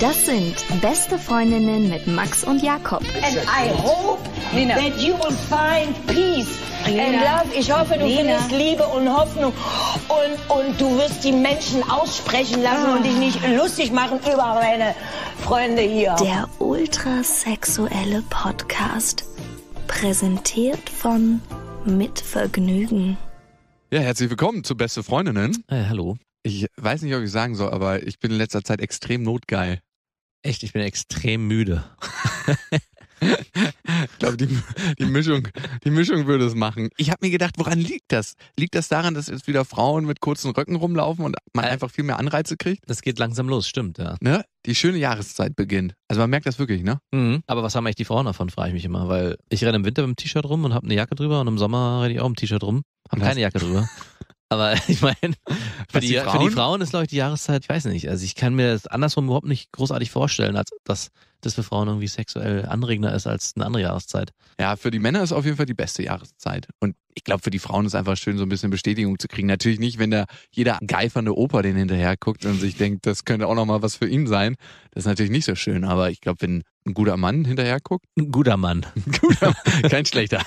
Das sind beste Freundinnen mit Max und Jakob. And I hope that you will find peace Nina. and love. Ich hoffe, du Nina. findest Liebe und Hoffnung und, und du wirst die Menschen aussprechen lassen oh. und dich nicht lustig machen über meine Freunde hier. Der ultrasexuelle Podcast, präsentiert von Mit Vergnügen. Ja, herzlich willkommen zu Beste Freundinnen. Äh, hallo. Ich weiß nicht, ob ich sagen soll, aber ich bin in letzter Zeit extrem notgeil. Echt, ich bin extrem müde. ich glaube, die, die, Mischung, die Mischung würde es machen. Ich habe mir gedacht, woran liegt das? Liegt das daran, dass jetzt wieder Frauen mit kurzen Röcken rumlaufen und man äh. einfach viel mehr Anreize kriegt? Das geht langsam los, stimmt, ja. Ne? Die schöne Jahreszeit beginnt. Also man merkt das wirklich, ne? Mhm. Aber was haben eigentlich die Frauen davon, frage ich mich immer, weil ich renne im Winter mit dem T-Shirt rum und habe eine Jacke drüber und im Sommer renne ich auch mit dem T-Shirt rum, habe keine Jacke drüber. Aber ich meine, für, für, die Frauen ist, glaube ich, die Jahreszeit, ich weiß nicht. Also ich kann mir das andersrum überhaupt nicht großartig vorstellen, als dass das für Frauen irgendwie sexuell anregender ist als eine andere Jahreszeit. Ja, für die Männer ist auf jeden Fall die beste Jahreszeit. Und ich glaube, für die Frauen ist es einfach schön, so ein bisschen Bestätigung zu kriegen. Natürlich nicht, wenn da jeder geifernde Opa den hinterher guckt und sich denkt, das könnte auch nochmal was für ihn sein. Das ist natürlich nicht so schön, aber ich glaube, wenn ein guter Mann hinterher guckt. Ein guter Mann. Ein guter, Mann. kein schlechter.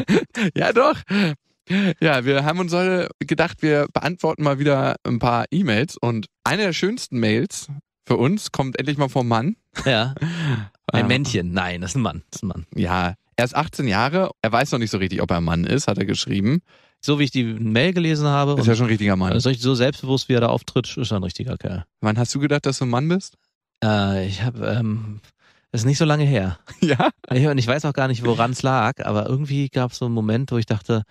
ja, doch. Ja, wir haben uns heute gedacht, wir beantworten mal wieder ein paar E-Mails und eine der schönsten Mails für uns kommt endlich mal vom Mann. Ja. Ein ähm. Männchen. Nein, das ist ein Mann. Das ist ein Mann. Ja. Er ist 18 Jahre, er weiß noch nicht so richtig, ob er ein Mann ist, hat er geschrieben. So wie ich die Mail gelesen habe. Ist ja schon ein richtiger Mann. Also so selbstbewusst, wie er da auftritt, ist er ein richtiger Kerl. Wann hast du gedacht, dass du ein Mann bist? Äh, ich habe, ähm, das ist nicht so lange her. Ja? Ich, und ich weiß auch gar nicht, woran es lag, aber irgendwie gab es so einen Moment, wo ich dachte,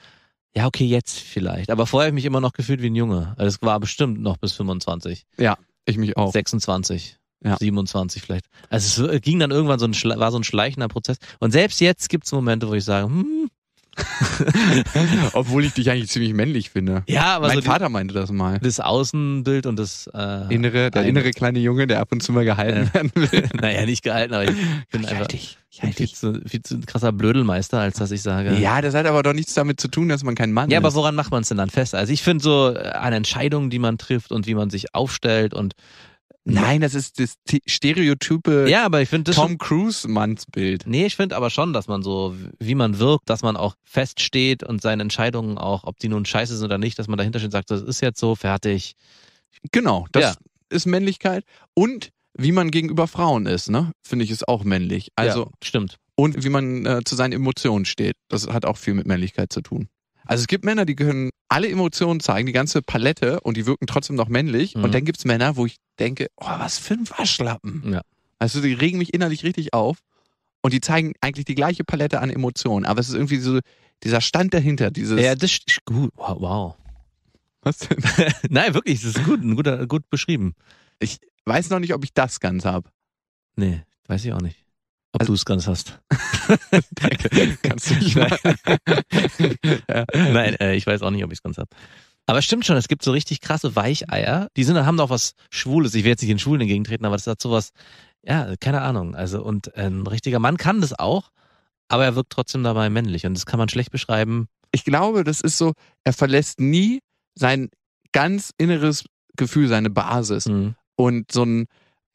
ja, okay, jetzt vielleicht. Aber vorher habe ich mich immer noch gefühlt wie ein Junge. Also es war bestimmt noch bis 25. Ja, ich mich auch. 26. Ja. 27 vielleicht. Also es ging dann irgendwann so ein, war so ein schleichender Prozess. Und selbst jetzt gibt es Momente, wo ich sage, hm, Obwohl ich dich eigentlich ziemlich männlich finde. Ja, aber mein so Vater die, meinte das mal. Das Außenbild und das äh, innere, der ein, innere kleine Junge, der ab und zu mal gehalten äh, werden will. naja, nicht gehalten, aber ich bin ich einfach dich, ich bin viel, zu, viel zu krasser Blödelmeister, als dass ich sage. Ja, das hat aber doch nichts damit zu tun, dass man kein Mann ja, ist. Ja, aber woran macht man es denn dann fest? Also ich finde so äh, an Entscheidungen, die man trifft und wie man sich aufstellt und Nein, das ist das stereotype ja, aber ich das Tom Cruise-Mannsbild. Nee, ich finde aber schon, dass man so, wie man wirkt, dass man auch feststeht und seine Entscheidungen auch, ob die nun scheiße sind oder nicht, dass man dahinter steht und sagt, das ist jetzt so, fertig. Genau, das ja. ist Männlichkeit. Und wie man gegenüber Frauen ist, ne? Finde ich ist auch männlich. Also ja, stimmt. Und wie man äh, zu seinen Emotionen steht. Das hat auch viel mit Männlichkeit zu tun. Also es gibt Männer, die können alle Emotionen zeigen, die ganze Palette und die wirken trotzdem noch männlich. Mhm. Und dann gibt es Männer, wo ich denke, oh, was für ein Waschlappen. Ja. Also die regen mich innerlich richtig auf und die zeigen eigentlich die gleiche Palette an Emotionen. Aber es ist irgendwie so dieser Stand dahinter, dieses. Ja, das ist gut. Wow. wow. Was denn? Nein, wirklich, das ist gut, ein guter, gut beschrieben. Ich weiß noch nicht, ob ich das ganz habe. Nee, weiß ich auch nicht. Ob also, du es ganz hast. Danke. Kannst du nicht. Nein, Nein äh, ich weiß auch nicht, ob ich es ganz habe. Aber es stimmt schon, es gibt so richtig krasse Weicheier. Die sind, haben doch was Schwules. Ich werde jetzt nicht den Schwulen entgegentreten, aber das hat sowas, ja, keine Ahnung. Also, und äh, ein richtiger Mann kann das auch, aber er wirkt trotzdem dabei männlich. Und das kann man schlecht beschreiben. Ich glaube, das ist so, er verlässt nie sein ganz inneres Gefühl, seine Basis. Mhm. Und so ein,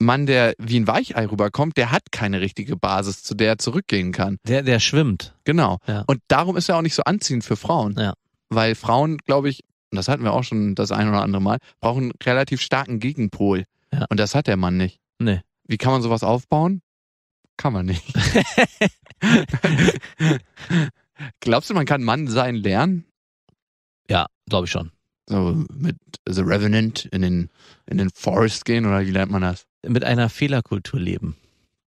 Mann, der wie ein Weichei rüberkommt, der hat keine richtige Basis, zu der er zurückgehen kann. Der, der schwimmt. Genau. Ja. Und darum ist er auch nicht so anziehend für Frauen. Ja. Weil Frauen, glaube ich, und das hatten wir auch schon das ein oder andere Mal, brauchen einen relativ starken Gegenpol. Ja. Und das hat der Mann nicht. Nee. Wie kann man sowas aufbauen? Kann man nicht. Glaubst du, man kann Mann sein lernen? Ja, glaube ich schon. So mit The Revenant in den, in den Forest gehen oder wie lernt man das? mit einer Fehlerkultur leben.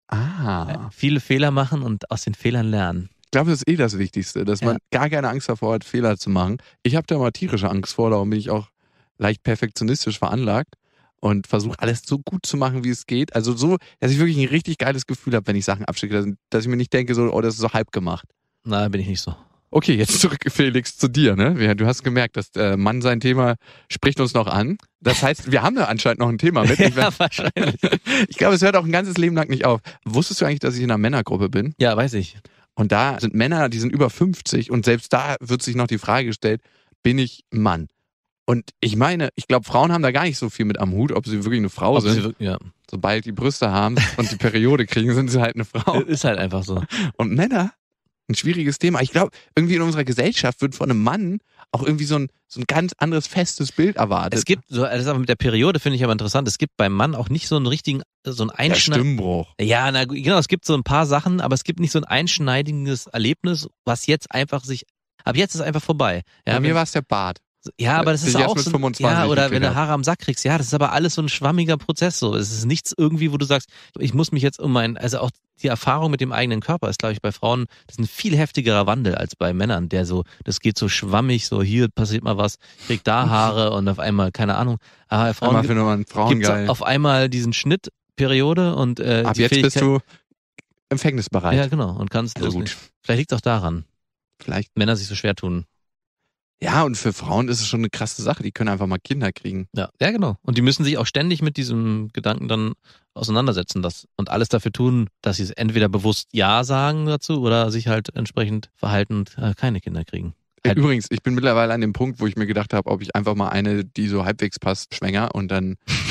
Ah. Äh, viele Fehler machen und aus den Fehlern lernen. Ich glaube, das ist eh das Wichtigste, dass ja. man gar keine Angst davor hat, Fehler zu machen. Ich habe da mal tierische Angst vor, darum bin ich auch leicht perfektionistisch veranlagt und versuche alles so gut zu machen, wie es geht. Also so, dass ich wirklich ein richtig geiles Gefühl habe, wenn ich Sachen abschicke, dass, ich mir nicht denke, so, oh, das ist so halb gemacht. Nein, bin ich nicht so. Okay, jetzt zurück, Felix, zu dir. Ne? Du hast gemerkt, dass äh, Mann sein Thema spricht uns noch an. Das heißt, wir haben da anscheinend noch ein Thema mit. ja, wahrscheinlich. ich glaube, es hört auch ein ganzes Leben lang nicht auf. Wusstest du eigentlich, dass ich in einer Männergruppe bin? Ja, weiß ich. Und da sind Männer, die sind über 50 und selbst da wird sich noch die Frage gestellt, bin ich Mann? Und ich meine, ich glaube, Frauen haben da gar nicht so viel mit am Hut, ob sie wirklich eine Frau ob sind. Sie, ja. Sobald die Brüste haben und die Periode kriegen, sind sie halt eine Frau. Ist halt einfach so. Und Männer ein schwieriges Thema. Ich glaube, irgendwie in unserer Gesellschaft wird von einem Mann auch irgendwie so ein, so ein ganz anderes festes Bild erwartet. Es gibt, so, das ist aber mit der Periode finde ich aber interessant, es gibt beim Mann auch nicht so einen richtigen, so einen einschneidigen. Stimmbruch. Ja, na, genau, es gibt so ein paar Sachen, aber es gibt nicht so ein einschneidiges Erlebnis, was jetzt einfach sich, ab jetzt ist einfach vorbei. Ja, Bei mir war es der Bart. Ja, aber das äh, ist auch so, ein, ja, oder wenn du Haare am Sack kriegst, ja, das ist aber alles so ein schwammiger Prozess so. Es ist nichts irgendwie, wo du sagst, ich muss mich jetzt um meinen, also auch die Erfahrung mit dem eigenen Körper ist, glaube ich, bei Frauen, das ist ein viel heftigerer Wandel als bei Männern, der so, das geht so schwammig, so hier passiert mal was, krieg da mhm. Haare und auf einmal, keine Ahnung. Aber bei Frauen gibt, einen gibt's auf einmal diesen Schnittperiode und äh, ab jetzt Fähigkeit, bist du empfängnisbereit. Ja, genau und kannst also loslegen. Vielleicht liegt es auch daran. Vielleicht Männer sich so schwer tun. Ja, und für Frauen ist es schon eine krasse Sache. Die können einfach mal Kinder kriegen. Ja, ja, genau. Und die müssen sich auch ständig mit diesem Gedanken dann auseinandersetzen dass, und alles dafür tun, dass sie es entweder bewusst Ja sagen dazu oder sich halt entsprechend verhalten und äh, keine Kinder kriegen. Halt. Übrigens, ich bin mittlerweile an dem Punkt, wo ich mir gedacht habe, ob ich einfach mal eine, die so halbwegs passt, schwänger und dann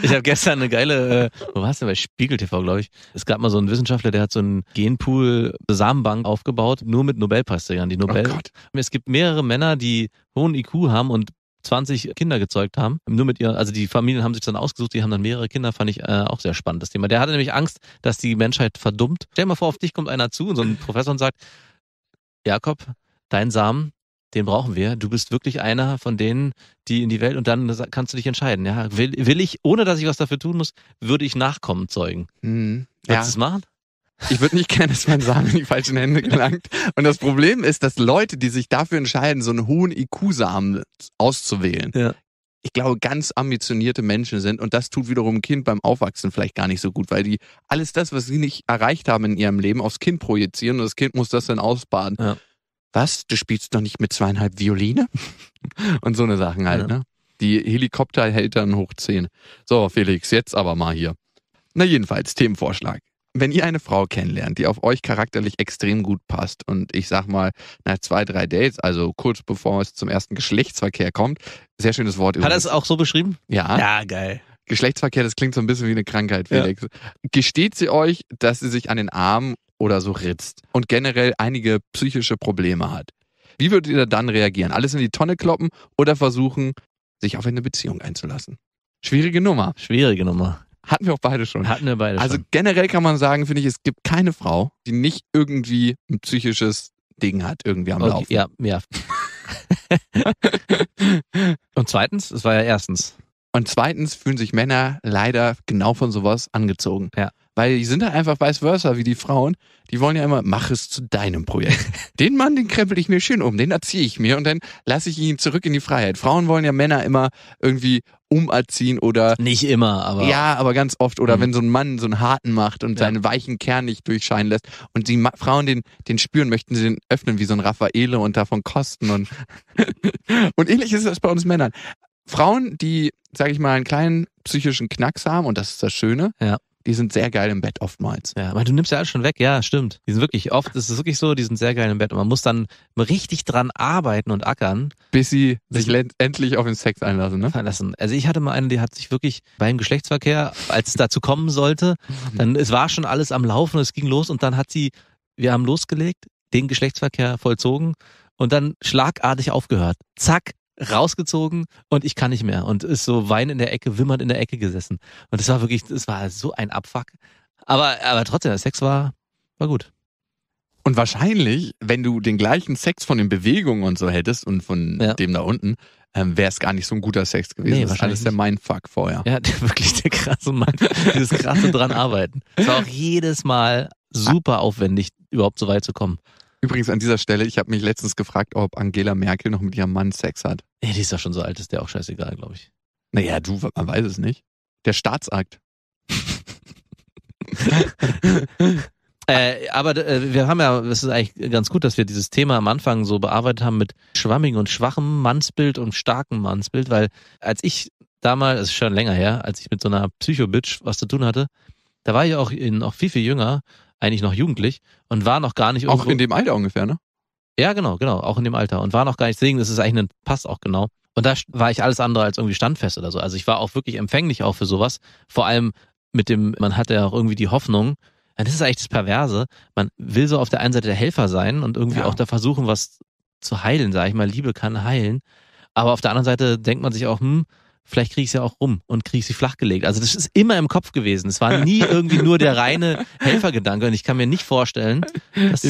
ich habe gestern eine geile, äh, wo warst du bei Spiegel TV, glaube ich. Es gab mal so einen Wissenschaftler, der hat so einen Genpool Samenbank aufgebaut, nur mit Nobelpreisträgern. Die Nobel. Oh Gott. Es gibt mehrere Männer, die hohen IQ haben und 20 Kinder gezeugt haben. Nur mit ihr, also die Familien haben sich dann ausgesucht, die haben dann mehrere Kinder, fand ich äh, auch sehr spannend, das Thema. Der hatte nämlich Angst, dass die Menschheit verdummt. Stell dir mal vor, auf dich kommt einer zu und so ein Professor und sagt, Jakob, dein Samen den brauchen wir. Du bist wirklich einer von denen, die in die Welt und dann kannst du dich entscheiden. Ja, will, will ich, ohne dass ich was dafür tun muss, würde ich Nachkommen zeugen. Mhm. Kannst du es machen? Ich würde nicht gerne, dass mein Samen in die falschen Hände gelangt. Und das Problem ist, dass Leute, die sich dafür entscheiden, so einen hohen IQ-Samen auszuwählen, ja. ich glaube, ganz ambitionierte Menschen sind. Und das tut wiederum ein Kind beim Aufwachsen vielleicht gar nicht so gut, weil die alles das, was sie nicht erreicht haben in ihrem Leben, aufs Kind projizieren und das Kind muss das dann ausbaden. Ja was, du spielst doch nicht mit zweieinhalb Violine? und so eine Sachen halt, ja. ne? Die Helikopter hält dann hoch 10. So, Felix, jetzt aber mal hier. Na jedenfalls, Themenvorschlag. Wenn ihr eine Frau kennenlernt, die auf euch charakterlich extrem gut passt und ich sag mal, nach zwei, drei Dates, also kurz bevor es zum ersten Geschlechtsverkehr kommt, sehr schönes Wort. Hat er es auch so beschrieben? Ja. Ja, geil. Geschlechtsverkehr, das klingt so ein bisschen wie eine Krankheit, Felix. Ja. Gesteht sie euch, dass sie sich an den Armen oder so ritzt und generell einige psychische Probleme hat. Wie würdet ihr dann reagieren? Alles in die Tonne kloppen oder versuchen, sich auf eine Beziehung einzulassen? Schwierige Nummer. Schwierige Nummer. Hatten wir auch beide schon. Hatten wir beide also schon. Also generell kann man sagen, finde ich, es gibt keine Frau, die nicht irgendwie ein psychisches Ding hat, irgendwie am okay, Laufen. Ja, ja. Und zweitens, es war ja erstens. Und zweitens fühlen sich Männer leider genau von sowas angezogen. Ja. Weil die sind halt einfach vice versa wie die Frauen. Die wollen ja immer, mach es zu deinem Projekt. den Mann, den krempel ich mir schön um, den erziehe ich mir und dann lasse ich ihn zurück in die Freiheit. Frauen wollen ja Männer immer irgendwie umerziehen oder. Nicht immer, aber. Ja, aber ganz oft. Oder mhm. wenn so ein Mann so einen harten macht und ja. seinen weichen Kern nicht durchscheinen lässt und die Ma Frauen den, den spüren, möchten sie den öffnen wie so ein Raffaele und davon kosten und. und ähnlich ist das bei uns Männern. Frauen, die, sag ich mal, einen kleinen psychischen Knacks haben, und das ist das Schöne, ja. Die sind sehr geil im Bett oftmals. Ja, aber du nimmst ja alles schon weg, ja, stimmt. Die sind wirklich, oft ist wirklich so, die sind sehr geil im Bett. Und man muss dann richtig dran arbeiten und ackern. Bis sie sich endlich auf den Sex einlassen, ne? Verlassen. Also ich hatte mal eine, die hat sich wirklich beim Geschlechtsverkehr, als es dazu kommen sollte, dann, es war schon alles am Laufen, es ging los und dann hat sie, wir haben losgelegt, den Geschlechtsverkehr vollzogen und dann schlagartig aufgehört. Zack, rausgezogen und ich kann nicht mehr und ist so Wein in der Ecke, wimmernd in der Ecke gesessen. Und es war wirklich, es war so ein Abfuck. Aber, aber trotzdem, der Sex war, war gut. Und wahrscheinlich, wenn du den gleichen Sex von den Bewegungen und so hättest und von ja. dem da unten, ähm, wäre es gar nicht so ein guter Sex gewesen. Nee, das ist alles der Mindfuck vorher. Ja, wirklich der krasse Mindfuck, dieses krasse dran arbeiten. Es war auch jedes Mal super aufwendig, überhaupt so weit zu kommen. Übrigens an dieser Stelle, ich habe mich letztens gefragt, ob Angela Merkel noch mit ihrem Mann Sex hat. Ja, die ist ja schon so alt, ist der auch scheißegal, glaube ich. Naja, du, man weiß es nicht. Der Staatsakt. äh, aber äh, wir haben ja, es ist eigentlich ganz gut, dass wir dieses Thema am Anfang so bearbeitet haben mit schwammigem und schwachem Mannsbild und starkem Mannsbild, weil als ich damals, das ist schon länger her, als ich mit so einer Psycho-Bitch was zu tun hatte, da war ich auch, in, auch viel, viel jünger eigentlich noch jugendlich und war noch gar nicht. Auch in dem Alter ungefähr, ne? Ja, genau, genau, auch in dem Alter und war noch gar nicht deswegen, das ist eigentlich ein Pass auch genau. Und da war ich alles andere als irgendwie standfest oder so. Also ich war auch wirklich empfänglich auch für sowas. Vor allem mit dem, man hatte ja auch irgendwie die Hoffnung, das ist eigentlich das Perverse. Man will so auf der einen Seite der Helfer sein und irgendwie ja. auch da versuchen, was zu heilen, sage ich mal. Liebe kann heilen. Aber auf der anderen Seite denkt man sich auch, hm, vielleicht kriege ich es ja auch rum und kriege sie flachgelegt. Also das ist immer im Kopf gewesen. Es war nie irgendwie nur der reine Helfergedanke und ich kann mir nicht vorstellen, dass,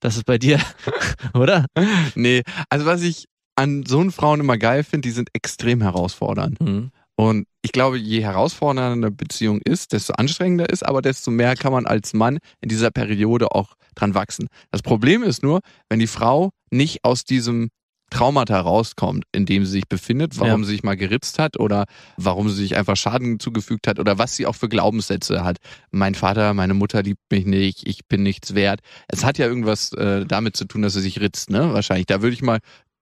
dass es bei dir, oder? Nee, also was ich an so einen Frauen immer geil finde, die sind extrem herausfordernd. Mhm. Und ich glaube, je herausfordernder eine Beziehung ist, desto anstrengender ist, aber desto mehr kann man als Mann in dieser Periode auch dran wachsen. Das Problem ist nur, wenn die Frau nicht aus diesem Traumata rauskommt, in dem sie sich befindet, warum ja. sie sich mal geritzt hat oder warum sie sich einfach Schaden zugefügt hat oder was sie auch für Glaubenssätze hat. Mein Vater, meine Mutter liebt mich nicht, ich bin nichts wert. Es hat ja irgendwas äh, damit zu tun, dass sie sich ritzt, ne? Wahrscheinlich. Da würde ich mal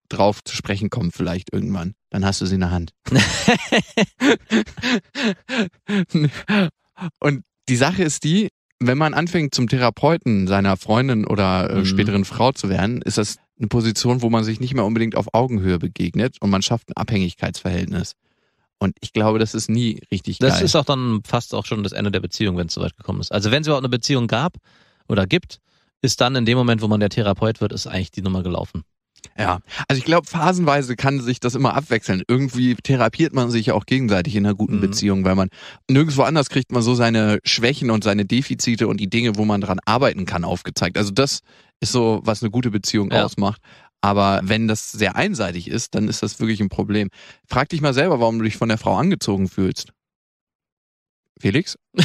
drauf zu sprechen kommen, vielleicht irgendwann. Dann hast du sie in der Hand. Und die Sache ist die, wenn man anfängt, zum Therapeuten seiner Freundin oder äh, mhm. späteren Frau zu werden, ist das eine Position, wo man sich nicht mehr unbedingt auf Augenhöhe begegnet und man schafft ein Abhängigkeitsverhältnis. Und ich glaube, das ist nie richtig das geil. Das ist auch dann fast auch schon das Ende der Beziehung, wenn es so weit gekommen ist. Also wenn es überhaupt eine Beziehung gab oder gibt, ist dann in dem Moment, wo man der Therapeut wird, ist eigentlich die Nummer gelaufen. Ja, also ich glaube, phasenweise kann sich das immer abwechseln. Irgendwie therapiert man sich ja auch gegenseitig in einer guten mhm. Beziehung, weil man nirgendwo anders kriegt man so seine Schwächen und seine Defizite und die Dinge, wo man dran arbeiten kann, aufgezeigt. Also das ist so, was eine gute Beziehung ja. ausmacht. Aber wenn das sehr einseitig ist, dann ist das wirklich ein Problem. Frag dich mal selber, warum du dich von der Frau angezogen fühlst. Felix?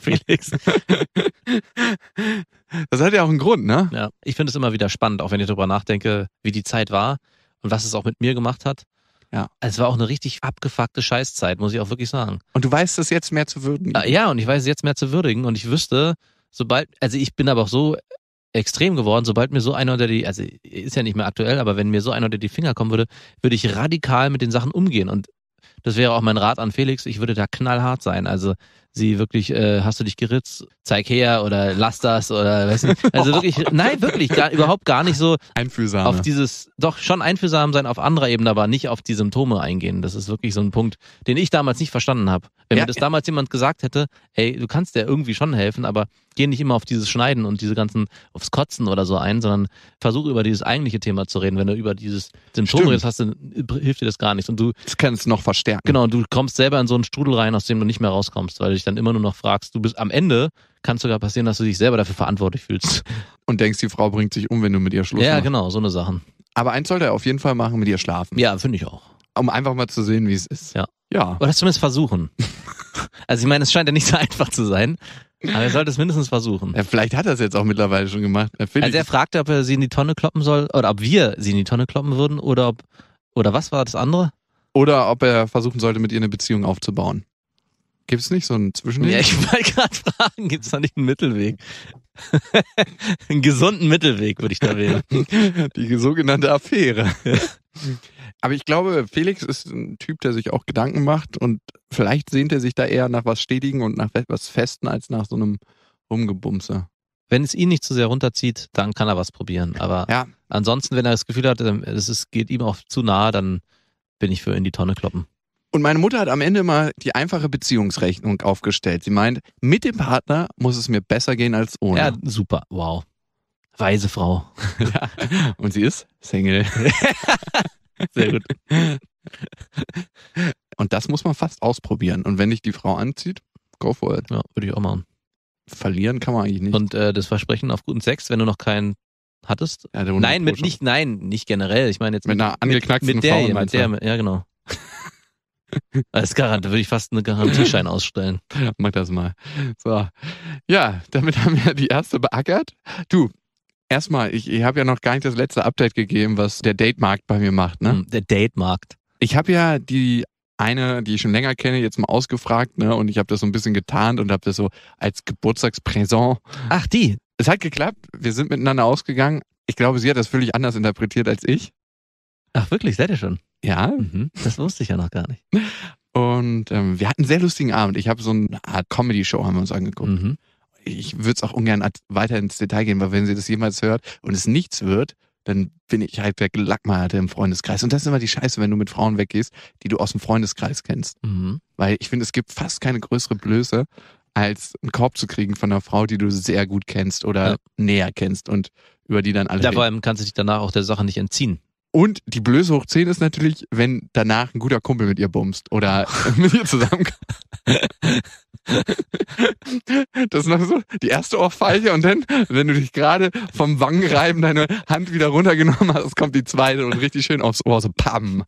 Felix. das hat ja auch einen Grund, ne? Ja, ich finde es immer wieder spannend, auch wenn ich darüber nachdenke, wie die Zeit war und was es auch mit mir gemacht hat. Ja. Es war auch eine richtig abgefuckte Scheißzeit, muss ich auch wirklich sagen. Und du weißt es jetzt mehr zu würdigen. Ah, ja, und ich weiß es jetzt mehr zu würdigen und ich wüsste, sobald, also ich bin aber auch so extrem geworden. Sobald mir so einer unter die, also ist ja nicht mehr aktuell, aber wenn mir so einer unter die Finger kommen würde, würde ich radikal mit den Sachen umgehen. Und das wäre auch mein Rat an Felix, ich würde da knallhart sein. Also sie wirklich, äh, hast du dich geritzt? Zeig her oder lass das oder weiß nicht. Also wirklich, nein, wirklich, gar, überhaupt gar nicht so einfühlsam auf dieses, doch schon einfühlsam sein auf anderer Ebene, aber nicht auf die Symptome eingehen. Das ist wirklich so ein Punkt, den ich damals nicht verstanden habe. Wenn ja, mir das damals jemand gesagt hätte, ey, du kannst dir irgendwie schon helfen, aber geh nicht immer auf dieses Schneiden und diese ganzen, aufs Kotzen oder so ein, sondern versuche über dieses eigentliche Thema zu reden. Wenn du über dieses Symptom redest, hast, dann hilft dir das gar nichts. Und du. Das kannst noch verstärken. Genau, und du kommst selber in so einen Strudel rein, aus dem du nicht mehr rauskommst, weil ich dich dann immer nur noch fragst. Du bist am Ende, kann es sogar passieren, dass du dich selber dafür verantwortlich fühlst. Und denkst, die Frau bringt sich um, wenn du mit ihr Schluss machst. Ja, macht. genau, so eine Sache. Aber eins sollte er auf jeden Fall machen, mit ihr schlafen. Ja, finde ich auch. Um einfach mal zu sehen, wie es ist. Ja. Ja. Oder zumindest versuchen. also ich meine, es scheint ja nicht so einfach zu sein. Aber er sollte es mindestens versuchen. Ja, vielleicht hat er es jetzt auch mittlerweile schon gemacht. Also er fragte, ob er sie in die Tonne kloppen soll oder ob wir sie in die Tonne kloppen würden oder ob oder was war das andere? Oder ob er versuchen sollte, mit ihr eine Beziehung aufzubauen. Gibt es nicht so einen Zwischending? Ja, ich wollte gerade fragen, gibt es da nicht einen Mittelweg? einen gesunden Mittelweg würde ich da wählen. Die sogenannte Affäre. Aber ich glaube, Felix ist ein Typ, der sich auch Gedanken macht und vielleicht sehnt er sich da eher nach was Stetigen und nach etwas Festen als nach so einem Rumgebumse. Wenn es ihn nicht zu sehr runterzieht, dann kann er was probieren. Aber ja. ansonsten, wenn er das Gefühl hat, ähm, es geht ihm auch zu nahe, dann bin ich für in die Tonne kloppen. Und meine Mutter hat am Ende mal die einfache Beziehungsrechnung aufgestellt. Sie meint, mit dem Partner muss es mir besser gehen als ohne. Ja, super. Wow. Weise Frau. ja. Und sie ist Single. Sehr gut. Und das muss man fast ausprobieren. Und wenn dich die Frau anzieht, go for it. Ja, würde ich auch machen. Verlieren kann man eigentlich nicht. Und äh, das Versprechen auf guten Sex, wenn du noch keinen hattest? Ja, nein, mit nicht, nein, nicht generell. Ich meine jetzt mit, mit einer angeknackten mit, mit der, Frau. Mit der, ja genau. Als Garant, da würde ich fast einen Garantieschein ausstellen. Mach das mal. So. Ja, damit haben wir die erste beackert. Du, erstmal, ich, ich habe ja noch gar nicht das letzte Update gegeben, was der Date-Markt bei mir macht, ne? Hm, der Date-Markt. Ich habe ja die eine, die ich schon länger kenne, jetzt mal ausgefragt, ne? Und ich habe das so ein bisschen getarnt und habe das so als Geburtstagspräsent. Ach, die? Es hat geklappt. Wir sind miteinander ausgegangen. Ich glaube, sie hat das völlig anders interpretiert als ich. Ach wirklich, seid ihr schon? Ja. Mhm. Das wusste ich ja noch gar nicht. Und ähm, wir hatten einen sehr lustigen Abend. Ich habe so eine Art Comedy-Show haben wir uns angeguckt. Mhm. Ich würde es auch ungern weiter ins Detail gehen, weil wenn sie das jemals hört und es nichts wird, dann bin ich halt der Lackmeierte im Freundeskreis. Und das ist immer die Scheiße, wenn du mit Frauen weggehst, die du aus dem Freundeskreis kennst. Mhm. Weil ich finde, es gibt fast keine größere Blöße, als einen Korb zu kriegen von einer Frau, die du sehr gut kennst oder ja. näher kennst und über die dann alle. Ja, vor allem kannst du dich danach auch der Sache nicht entziehen. Und die Blöße hoch 10 ist natürlich, wenn danach ein guter Kumpel mit ihr bumst oder mit ihr zusammen. das ist noch so die erste Ohrfeige und dann, wenn du dich gerade vom Wangenreiben deine Hand wieder runtergenommen hast, kommt die zweite und richtig schön aufs Ohr, so pam.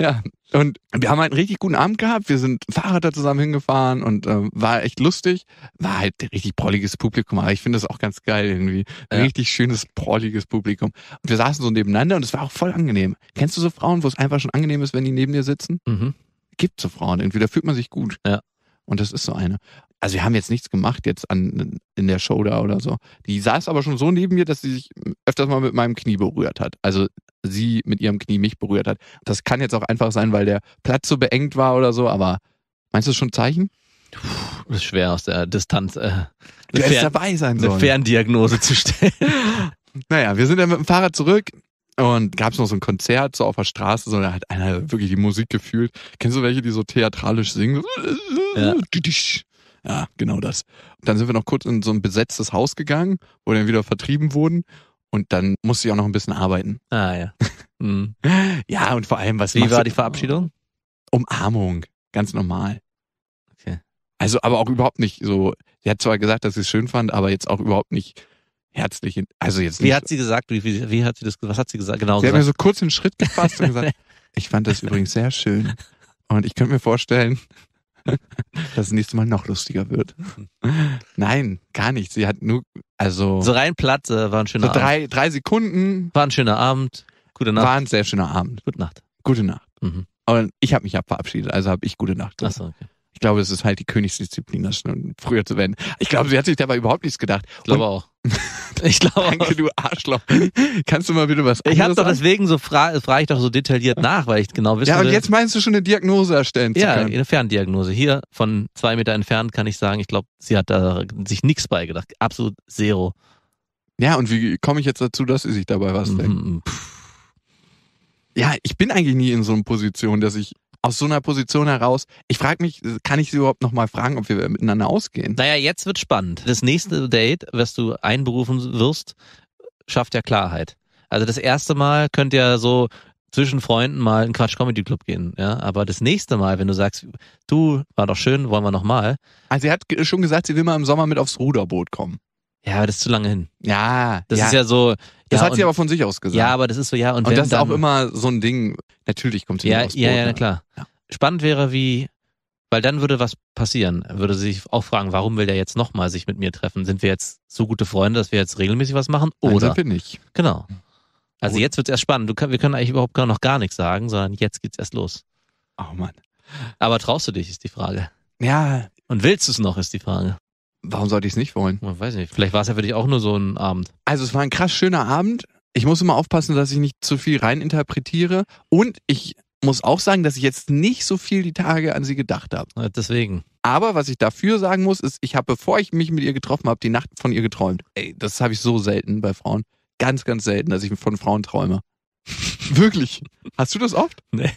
Ja, und wir haben halt einen richtig guten Abend gehabt. Wir sind Fahrräder zusammen hingefahren und ähm, war echt lustig. War halt richtig prolliges Publikum, aber ich finde das auch ganz geil irgendwie. Ja. Richtig schönes, prolliges Publikum. Und wir saßen so nebeneinander und es war auch voll angenehm. Kennst du so Frauen, wo es einfach schon angenehm ist, wenn die neben dir sitzen? Mhm. Gibt so Frauen irgendwie, da fühlt man sich gut. Ja. Und das ist so eine. Also wir haben jetzt nichts gemacht jetzt an, in der Show da oder so. Die saß aber schon so neben mir, dass sie sich öfters mal mit meinem Knie berührt hat. Also sie mit ihrem Knie mich berührt hat. Das kann jetzt auch einfach sein, weil der Platz so beengt war oder so, aber meinst du das schon Zeichen? Puh, ist schwer aus der Distanz äh, du Fern, dabei sein eine Ferndiagnose zu stellen. naja, wir sind dann mit dem Fahrrad zurück und gab es noch so ein Konzert so auf der Straße, so da hat einer wirklich die Musik gefühlt. Kennst du welche, die so theatralisch singen? Ja. Ja, genau das. Und dann sind wir noch kurz in so ein besetztes Haus gegangen, wo wir dann wieder vertrieben wurden. Und dann musste ich auch noch ein bisschen arbeiten. Ah ja. Mhm. ja, und vor allem, was. Wie war die Verabschiedung? Umarmung. Ganz normal. Okay. Also, aber auch überhaupt nicht so. Sie hat zwar gesagt, dass sie es schön fand, aber jetzt auch überhaupt nicht herzlich. Also jetzt nicht. Wie hat sie gesagt? Wie, wie, wie hat sie das? Was hat sie gesagt? Genau. Sie gesagt. hat mir so kurz den Schritt gefasst und gesagt: Ich fand das übrigens sehr schön und ich könnte mir vorstellen, dass das nächste Mal noch lustiger wird. Nein, gar nicht. Sie hat nur, also. So rein Platte, äh, war ein schöner so Abend. Drei, drei Sekunden. War ein schöner Abend. Gute Nacht. War ein sehr schöner Abend. Gute Nacht. Gute Nacht. Mhm. Und ich habe mich ja verabschiedet, also habe ich gute Nacht. Achso, okay. Ich glaube, es ist halt die Königsdisziplin, das schon früher zu werden. Ich glaube, sie hat sich dabei überhaupt nichts gedacht. Ich glaube auch. ich glaube Danke, du Arschloch. Kannst du mal bitte was Ich habe doch deswegen so fra frage ich doch so detailliert nach, weil ich genau wissen Ja, und jetzt meinst du schon eine Diagnose erstellen ja, können. Ja, eine Ferndiagnose. Hier von zwei Meter entfernt kann ich sagen, ich glaube, sie hat da sich nichts bei gedacht. Absolut zero. Ja, und wie komme ich jetzt dazu, dass sie sich dabei was denkt? Mhm. Ja, ich bin eigentlich nie in so einer Position, dass ich aus so einer Position heraus. Ich frage mich, kann ich sie überhaupt nochmal fragen, ob wir miteinander ausgehen? Naja, jetzt wird spannend. Das nächste Date, was du einberufen wirst, schafft ja Klarheit. Also das erste Mal könnt ihr so zwischen Freunden mal in Quatsch Comedy Club gehen, ja. Aber das nächste Mal, wenn du sagst, du war doch schön, wollen wir noch mal. Also sie hat schon gesagt, sie will mal im Sommer mit aufs Ruderboot kommen. Ja, aber das ist zu lange hin. Ja. Das ja. ist ja so. Das hat und, sie aber von sich aus gesagt. Ja, aber das ist so, ja. Und, und wenn, das ist auch immer so ein Ding. Natürlich kommt sie ja, aus Ja, ja, na ne? klar. Ja. Spannend wäre, wie, weil dann würde was passieren. Würde sie sich auch fragen, warum will der jetzt nochmal sich mit mir treffen? Sind wir jetzt so gute Freunde, dass wir jetzt regelmäßig was machen? Oder? Nein, sind wir nicht. Genau. Also Oder. jetzt wird es erst spannend. Du, wir können eigentlich überhaupt noch gar nichts sagen, sondern jetzt geht's erst los. Oh Mann. Aber traust du dich, ist die Frage. Ja. Und willst du es noch, ist die Frage. Warum sollte ich es nicht wollen? Man weiß nicht. Vielleicht war es ja für dich auch nur so ein Abend. Also es war ein krass schöner Abend. Ich muss immer aufpassen, dass ich nicht zu viel reininterpretiere. Und ich muss auch sagen, dass ich jetzt nicht so viel die Tage an sie gedacht habe. Ja, deswegen. Aber was ich dafür sagen muss, ist, ich habe, bevor ich mich mit ihr getroffen habe, die Nacht von ihr geträumt. Ey, das habe ich so selten bei Frauen. Ganz, ganz selten, dass ich von Frauen träume. Wirklich. Hast du das oft? Nee.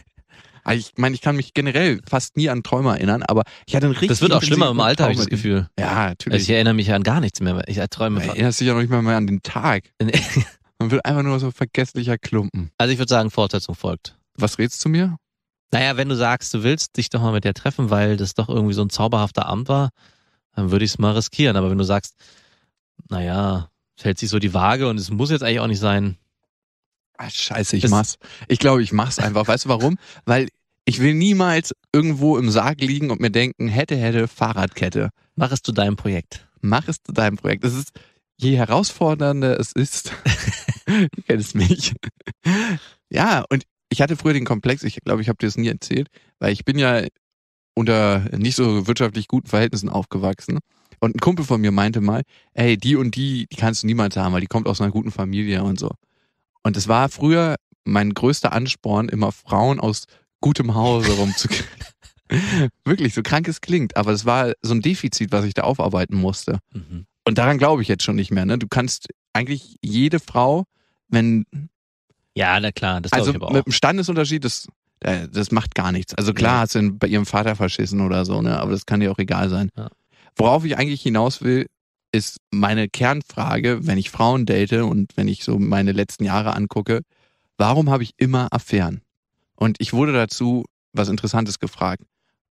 Ah, ich meine, ich kann mich generell fast nie an Träume erinnern, aber ich hatte einen richtig. Das wird auch schlimmer im Alter, habe ich das Gefühl. Ja, natürlich. Also ich erinnere mich ja an gar nichts mehr. Ich träume. Du erinnerst dich ja noch nicht mal mehr an den Tag. Man wird einfach nur so ein vergesslicher Klumpen. Also ich würde sagen, Fortsetzung folgt. Was redest du mir? Naja, wenn du sagst, du willst dich doch mal mit dir treffen, weil das doch irgendwie so ein zauberhafter Abend war, dann würde ich es mal riskieren. Aber wenn du sagst, naja, fällt sich so die Waage und es muss jetzt eigentlich auch nicht sein, Ach, scheiße, ich das mach's. Ich glaube, ich mach's einfach. Weißt du warum? Weil ich will niemals irgendwo im Sarg liegen und mir denken, hätte, hätte, Fahrradkette. Mach es zu deinem Projekt. Mach es zu deinem Projekt. Es ist, je herausfordernder es ist, du kennst mich. Ja, und ich hatte früher den Komplex, ich glaube, ich habe dir das nie erzählt, weil ich bin ja unter nicht so wirtschaftlich guten Verhältnissen aufgewachsen. Und ein Kumpel von mir meinte mal, ey, die und die, die kannst du niemals haben, weil die kommt aus einer guten Familie und so. Und es war früher mein größter Ansporn, immer Frauen aus gutem Hause rumzukriegen. Wirklich, so krank es klingt, aber es war so ein Defizit, was ich da aufarbeiten musste. Mhm. Und daran glaube ich jetzt schon nicht mehr. Ne? Du kannst eigentlich jede Frau, wenn. Ja, na klar, das also ich aber auch. mit dem Standesunterschied, das, äh, das macht gar nichts. Also klar, ja. hast du bei ihrem Vater verschissen oder so, ne? aber das kann dir auch egal sein. Ja. Worauf ich eigentlich hinaus will, ist meine Kernfrage, wenn ich Frauen date und wenn ich so meine letzten Jahre angucke, warum habe ich immer Affären? Und ich wurde dazu was Interessantes gefragt.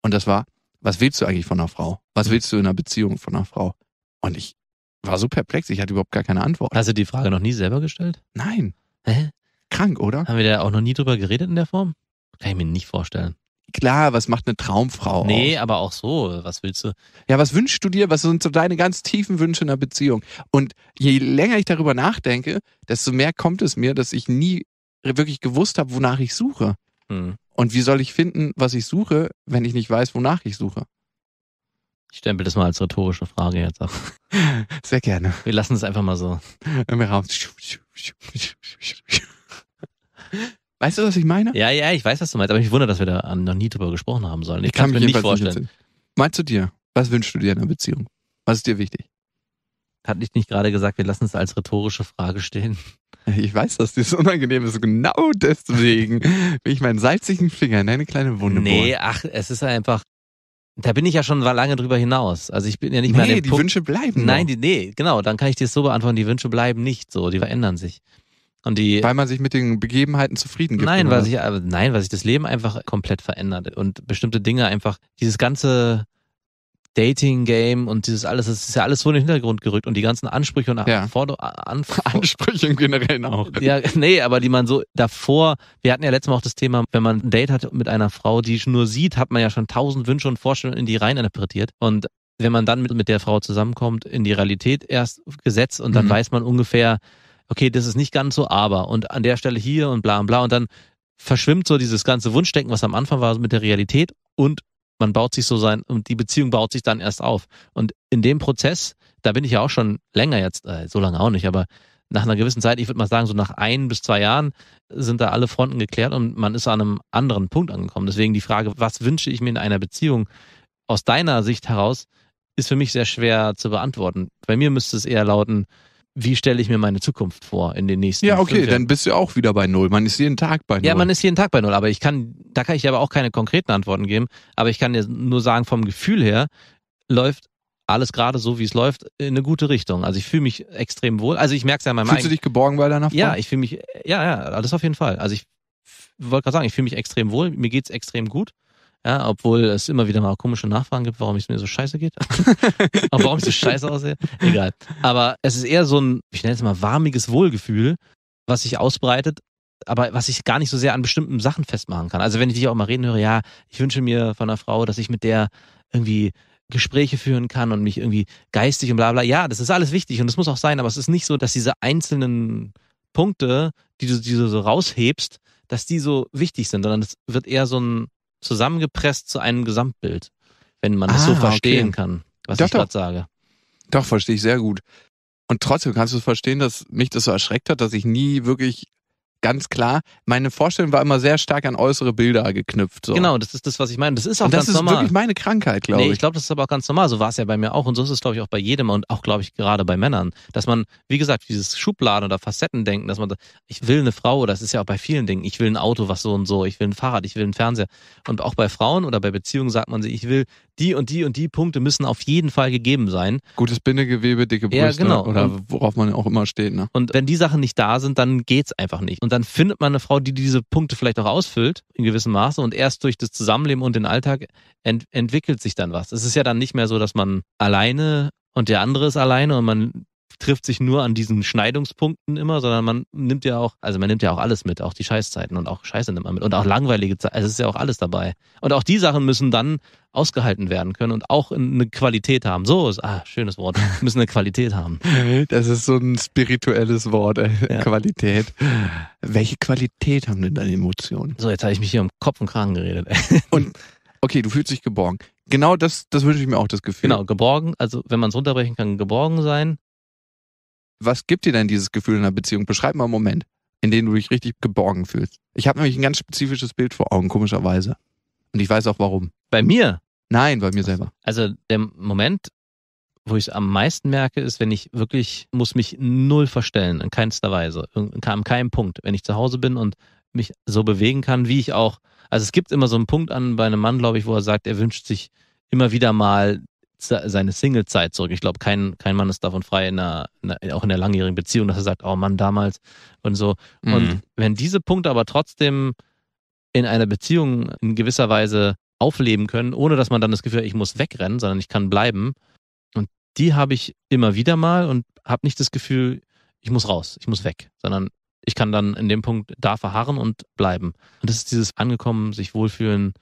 Und das war, was willst du eigentlich von einer Frau? Was willst du in einer Beziehung von einer Frau? Und ich war so perplex, ich hatte überhaupt gar keine Antwort. Hast du die Frage noch nie selber gestellt? Nein. Hä? Krank, oder? Haben wir da auch noch nie drüber geredet in der Form? Kann ich mir nicht vorstellen klar, was macht eine Traumfrau? Nee, auch? aber auch so, was willst du? Ja, was wünschst du dir? Was sind so deine ganz tiefen Wünsche in einer Beziehung? Und je länger ich darüber nachdenke, desto mehr kommt es mir, dass ich nie wirklich gewusst habe, wonach ich suche. Hm. Und wie soll ich finden, was ich suche, wenn ich nicht weiß, wonach ich suche? Ich stempel das mal als rhetorische Frage jetzt ab. Sehr gerne. Wir lassen es einfach mal so. Im Raum. Weißt du, was ich meine? Ja, ja, ich weiß, was du meinst, aber ich wundere, dass wir da ähm, noch nie drüber gesprochen haben sollen. Ich, ich kann mir nicht vorstellen. Mal zu dir? Was wünschst du dir in einer Beziehung? Was ist dir wichtig? Hatte ich nicht gerade gesagt, wir lassen es als rhetorische Frage stehen? Ich weiß, dass dir das unangenehm ist. Genau deswegen will ich meinen salzigen Finger in eine kleine Wunde Nee, bohren. ach, es ist einfach. Da bin ich ja schon lange drüber hinaus. Also ich bin ja nicht nee, mehr. Nee, die Punkt. Wünsche bleiben. Nein, die, nee, genau. Dann kann ich dir es so beantworten: Die Wünsche bleiben nicht so. Die verändern sich. Und die, weil man sich mit den Begebenheiten zufrieden gibt. Nein, weil sich, äh, nein, weil sich das Leben einfach komplett verändert und bestimmte Dinge einfach, dieses ganze Dating-Game und dieses alles, das ist ja alles so in den Hintergrund gerückt und die ganzen Ansprüche und ja. Ansprüche im Generellen auch. Ja, nee, aber die man so davor, wir hatten ja letztes Mal auch das Thema, wenn man ein Date hat mit einer Frau, die nur sieht, hat man ja schon tausend Wünsche und Vorstellungen in die rein interpretiert und wenn man dann mit, mit der Frau zusammenkommt, in die Realität erst gesetzt und dann mhm. weiß man ungefähr, okay, das ist nicht ganz so, aber und an der Stelle hier und bla und bla. Und dann verschwimmt so dieses ganze Wunschdenken, was am Anfang war, mit der Realität und man baut sich so sein und die Beziehung baut sich dann erst auf. Und in dem Prozess, da bin ich ja auch schon länger jetzt, äh, so lange auch nicht, aber nach einer gewissen Zeit, ich würde mal sagen, so nach ein bis zwei Jahren sind da alle Fronten geklärt und man ist an einem anderen Punkt angekommen. Deswegen die Frage, was wünsche ich mir in einer Beziehung aus deiner Sicht heraus, ist für mich sehr schwer zu beantworten. Bei mir müsste es eher lauten, wie stelle ich mir meine Zukunft vor in den nächsten Jahren? Ja, okay, dann bist du auch wieder bei Null. Man ist jeden Tag bei Null. Ja, man ist jeden Tag bei Null, aber ich kann, da kann ich aber auch keine konkreten Antworten geben. Aber ich kann dir nur sagen, vom Gefühl her läuft alles gerade so, wie es läuft, in eine gute Richtung. Also ich fühle mich extrem wohl. Also ich merke es ja in meinem Fühlst du dich geborgen bei deiner Frau? Ja, ich fühle mich, ja, ja, alles auf jeden Fall. Also ich wollte gerade sagen, ich fühle mich extrem wohl, mir geht es extrem gut. Ja, obwohl es immer wieder mal komische Nachfragen gibt, warum es mir so scheiße geht. Aber warum ich so scheiße aussehe. Egal. Aber es ist eher so ein, ich nenne es mal, warmiges Wohlgefühl, was sich ausbreitet, aber was ich gar nicht so sehr an bestimmten Sachen festmachen kann. Also wenn ich dich auch mal reden höre, ja, ich wünsche mir von einer Frau, dass ich mit der irgendwie Gespräche führen kann und mich irgendwie geistig und bla bla. Ja, das ist alles wichtig und das muss auch sein, aber es ist nicht so, dass diese einzelnen Punkte, die du, die du so raushebst, dass die so wichtig sind, sondern es wird eher so ein zusammengepresst zu einem Gesamtbild, wenn man es so ah, verstehen okay. kann, was doch, ich gerade sage. Doch, verstehe ich sehr gut. Und trotzdem kannst du es verstehen, dass mich das so erschreckt hat, dass ich nie wirklich ganz klar. Meine Vorstellung war immer sehr stark an äußere Bilder geknüpft. So. Genau, das ist das, was ich meine. Das ist auch und ganz normal. Das ist normal. wirklich meine Krankheit, glaube nee, ich. Ich glaube, das ist aber auch ganz normal. So war es ja bei mir auch und so ist es, glaube ich, auch bei jedem und auch, glaube ich, gerade bei Männern, dass man, wie gesagt, dieses Schubladen oder Facettendenken, dass man, ich will eine Frau das ist ja auch bei vielen Dingen, ich will ein Auto, was so und so, ich will ein Fahrrad, ich will einen Fernseher. Und auch bei Frauen oder bei Beziehungen sagt man sich, ich will die und die und die Punkte müssen auf jeden Fall gegeben sein. Gutes Bindegewebe, dicke Brüste ja, genau. oder worauf man auch immer steht. Ne? Und wenn die Sachen nicht da sind, dann geht es einfach nicht. Und und dann findet man eine Frau, die diese Punkte vielleicht auch ausfüllt, in gewissem Maße. Und erst durch das Zusammenleben und den Alltag ent entwickelt sich dann was. Es ist ja dann nicht mehr so, dass man alleine und der andere ist alleine und man trifft sich nur an diesen Schneidungspunkten immer, sondern man nimmt ja auch, also man nimmt ja auch alles mit, auch die Scheißzeiten und auch Scheiße nimmt man mit und auch langweilige Zeiten, also es ist ja auch alles dabei. Und auch die Sachen müssen dann ausgehalten werden können und auch eine Qualität haben. So ist, ah, schönes Wort, müssen eine Qualität haben. Das ist so ein spirituelles Wort, äh, ja. Qualität. Welche Qualität haben denn deine Emotionen? So, jetzt habe ich mich hier um Kopf und Kragen geredet. Und okay, du fühlst dich geborgen. Genau das, das wünsche ich mir auch, das Gefühl. Genau, geborgen, also wenn man es runterbrechen kann, geborgen sein, was gibt dir denn dieses Gefühl in einer Beziehung? Beschreib mal einen Moment, in dem du dich richtig geborgen fühlst. Ich habe nämlich ein ganz spezifisches Bild vor Augen, komischerweise. Und ich weiß auch warum. Bei mir? Nein, bei mir selber. Also der Moment, wo ich es am meisten merke, ist, wenn ich wirklich, muss mich null verstellen, in keinster Weise, an keinem Punkt. Wenn ich zu Hause bin und mich so bewegen kann, wie ich auch. Also es gibt immer so einen Punkt an bei einem Mann, glaube ich, wo er sagt, er wünscht sich immer wieder mal seine Single-Zeit zurück. Ich glaube, kein, kein Mann ist davon frei, in einer, in einer, auch in der langjährigen Beziehung, dass er sagt, oh Mann, damals und so. Mhm. Und wenn diese Punkte aber trotzdem in einer Beziehung in gewisser Weise aufleben können, ohne dass man dann das Gefühl hat, ich muss wegrennen, sondern ich kann bleiben. Und die habe ich immer wieder mal und habe nicht das Gefühl, ich muss raus, ich muss weg, sondern ich kann dann in dem Punkt da verharren und bleiben. Und das ist dieses Angekommen, sich wohlfühlen,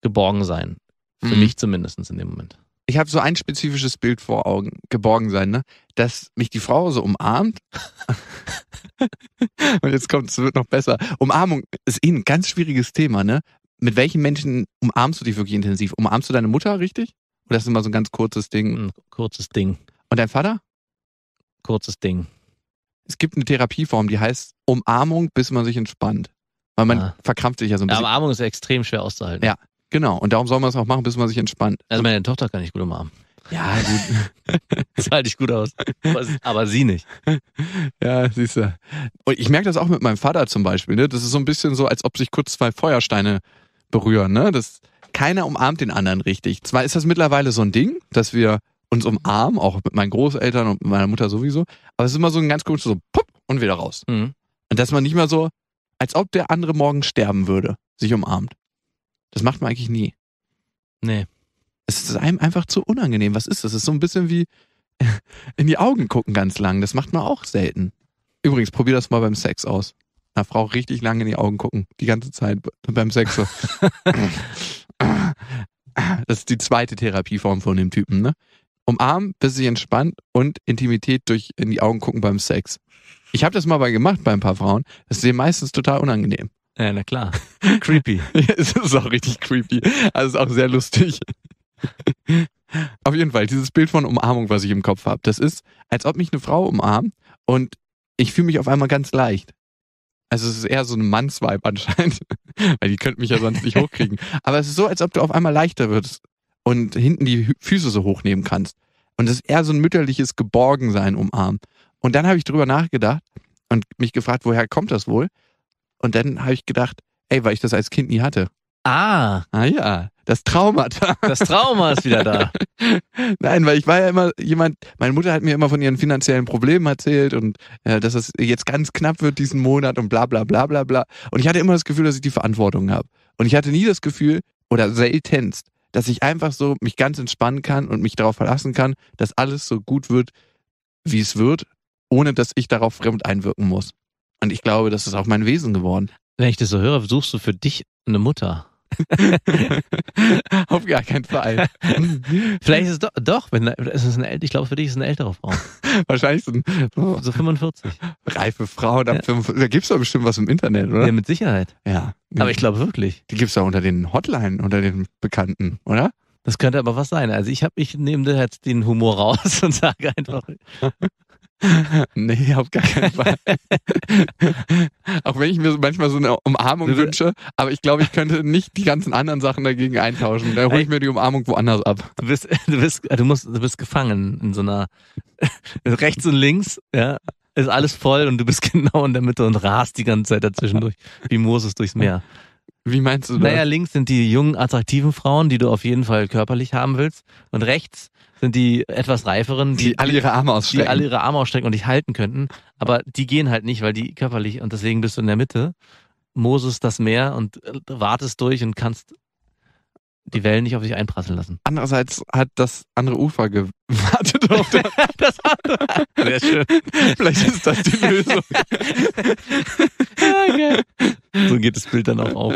geborgen sein. Für mhm. mich zumindest in dem Moment ich habe so ein spezifisches Bild vor Augen, geborgen sein, ne? Dass mich die Frau so umarmt. und jetzt kommt es, wird noch besser. Umarmung ist eh ein ganz schwieriges Thema, ne? Mit welchen Menschen umarmst du dich wirklich intensiv? Umarmst du deine Mutter richtig? Oder ist das immer so ein ganz kurzes Ding? Ein hm, Kurzes Ding. Und dein Vater? Kurzes Ding. Es gibt eine Therapieform, die heißt Umarmung, bis man sich entspannt. Weil man ja. Ah. verkrampft sich ja so ein bisschen. Ja, Umarmung ist extrem schwer auszuhalten. Ja. Genau, und darum soll man es auch machen, bis man sich entspannt. Also meine Tochter kann ich gut umarmen. Ja, gut. das halte ich gut aus. Aber, sie nicht. Ja, siehst du. Und ich merke das auch mit meinem Vater zum Beispiel. Ne? Das ist so ein bisschen so, als ob sich kurz zwei Feuersteine berühren. Ne? Das, keiner umarmt den anderen richtig. Zwar ist das mittlerweile so ein Ding, dass wir uns umarmen, auch mit meinen Großeltern und meiner Mutter sowieso, aber es ist immer so ein ganz komisches so pop und wieder raus. Mhm. Und dass man nicht mal so, als ob der andere morgen sterben würde, sich umarmt. Das macht man eigentlich nie. Nee. Es ist einem einfach zu unangenehm. Was ist das? Es ist so ein bisschen wie in die Augen gucken ganz lang. Das macht man auch selten. Übrigens, probier das mal beim Sex aus. Eine Frau richtig lange in die Augen gucken. Die ganze Zeit beim Sex. So. das ist die zweite Therapieform von dem Typen, ne? Umarmen, bis sich entspannt und Intimität durch in die Augen gucken beim Sex. Ich habe das mal gemacht bei ein paar Frauen. Das ist dir meistens total unangenehm. Ja, äh, na klar. creepy. es ist auch richtig creepy. Also es ist auch sehr lustig. Auf jeden Fall, dieses Bild von Umarmung, was ich im Kopf habe, das ist, als ob mich eine Frau umarmt und ich fühle mich auf einmal ganz leicht. Also es ist eher so ein Mannsvibe anscheinend, weil die könnten mich ja sonst nicht hochkriegen. Aber es ist so, als ob du auf einmal leichter wirst und hinten die Füße so hochnehmen kannst. Und es ist eher so ein mütterliches Geborgensein umarmt. Und dann habe ich drüber nachgedacht und mich gefragt, woher kommt das wohl? Und dann habe ich gedacht, ey, weil ich das als Kind nie hatte. Ah. Ah ja, das Traumata. Das Trauma ist wieder da. Nein, weil ich war ja immer jemand, meine Mutter hat mir immer von ihren finanziellen Problemen erzählt und äh, dass es jetzt ganz knapp wird diesen Monat und bla bla bla bla bla. Und ich hatte immer das Gefühl, dass ich die Verantwortung habe. Und ich hatte nie das Gefühl, oder seltenst, dass ich einfach so mich ganz entspannen kann und mich darauf verlassen kann, dass alles so gut wird, wie es wird, ohne dass ich darauf fremd einwirken muss. Und ich glaube, das ist auch mein Wesen geworden. Wenn ich das so höre, suchst du für dich eine Mutter. Auf gar keinen Fall. Vielleicht ist es doch, doch wenn, ist es eine, ich glaube, für dich ist es eine ältere Frau. Wahrscheinlich so, ein, oh, so 45. Reife Frau, da, ja. da gibt es doch bestimmt was im Internet, oder? Ja, mit Sicherheit. Ja. Aber ich glaube wirklich. Die gibt es doch unter den Hotlines, unter den Bekannten, oder? Das könnte aber was sein. Also ich habe, ich nehme da jetzt den Humor raus und sage einfach, Nee, auf gar keinen Fall. Auch wenn ich mir manchmal so eine Umarmung wünsche, aber ich glaube, ich könnte nicht die ganzen anderen Sachen dagegen eintauschen. Da hole ich mir die Umarmung woanders ab. Du bist, du bist, du musst, du bist gefangen in so einer rechts und links, ja, ist alles voll und du bist genau in der Mitte und rast die ganze Zeit dazwischen durch, wie Moses durchs Meer. Wie meinst du das? Naja, links sind die jungen, attraktiven Frauen, die du auf jeden Fall körperlich haben willst. Und rechts sind die etwas reiferen, die, die alle ihre Arme ausstrecken. Die alle ihre Arme ausstrecken und dich halten könnten. Aber die gehen halt nicht, weil die körperlich und deswegen bist du in der Mitte. Moses das Meer und äh, wartest durch und kannst die Wellen nicht auf sich einprasseln lassen. Andererseits hat das andere Ufer gewartet auf der das andere. Sehr schön. Vielleicht ist das die Lösung. okay. Ah, so geht das Bild dann auch auf.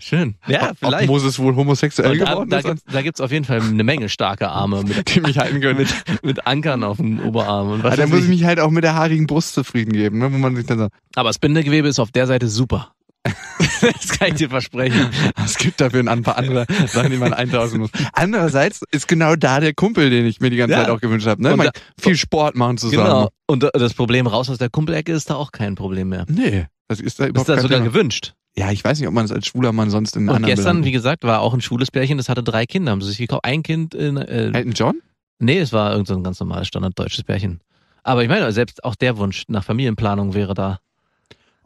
Schön. Ja, ob, vielleicht. Ob Moses wohl homosexuell da, geworden da ist? da gibt es auf jeden Fall eine Menge starke Arme, mit, die mich halten können. Mit, mit Ankern auf dem Oberarm. Und was ah, da muss ich mich halt auch mit der haarigen Brust zufrieden geben, ne, wo man sich dann sagt. Aber das Bindegewebe ist auf der Seite super. das kann ich dir versprechen. Es gibt dafür ein paar andere Sachen, die man eintauschen muss. Andererseits ist genau da der Kumpel, den ich mir die ganze ja. Zeit auch gewünscht habe. Ne? viel Sport machen zusammen. Genau. Und das Problem raus aus der Kumpelecke ist da auch kein Problem mehr. Nee. Das ist da überhaupt ist das sogar Thema. gewünscht. Ja, ich weiß nicht, ob man es als schwuler Mann sonst in Und anderen gestern, Belangen. wie gesagt, war auch ein schwules Pärchen, das hatte drei Kinder. Haben sie sich gekauft. Ein Kind in. Äh, Elton John? Nee, es war irgendein so ganz normales standarddeutsches Pärchen. Aber ich meine, selbst auch der Wunsch nach Familienplanung wäre da.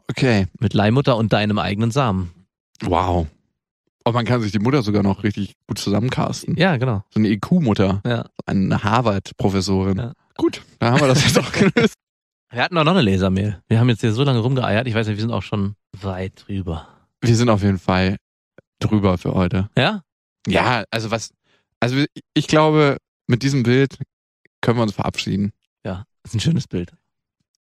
Okay. Mit Leihmutter und deinem eigenen Samen. Wow. Aber man kann sich die Mutter sogar noch richtig gut zusammencasten. Ja, genau. So eine EQ-Mutter. Ja. Eine Harvard-Professorin. Ja. Gut, da haben wir das jetzt auch gelöst. Wir hatten auch noch eine Lasermail. Wir haben jetzt hier so lange rumgeeiert. Ich weiß nicht, wir sind auch schon weit drüber. Wir sind auf jeden Fall drüber für heute. Ja? Ja, also was, also ich glaube, mit diesem Bild können wir uns verabschieden. Ja, ist ein schönes Bild.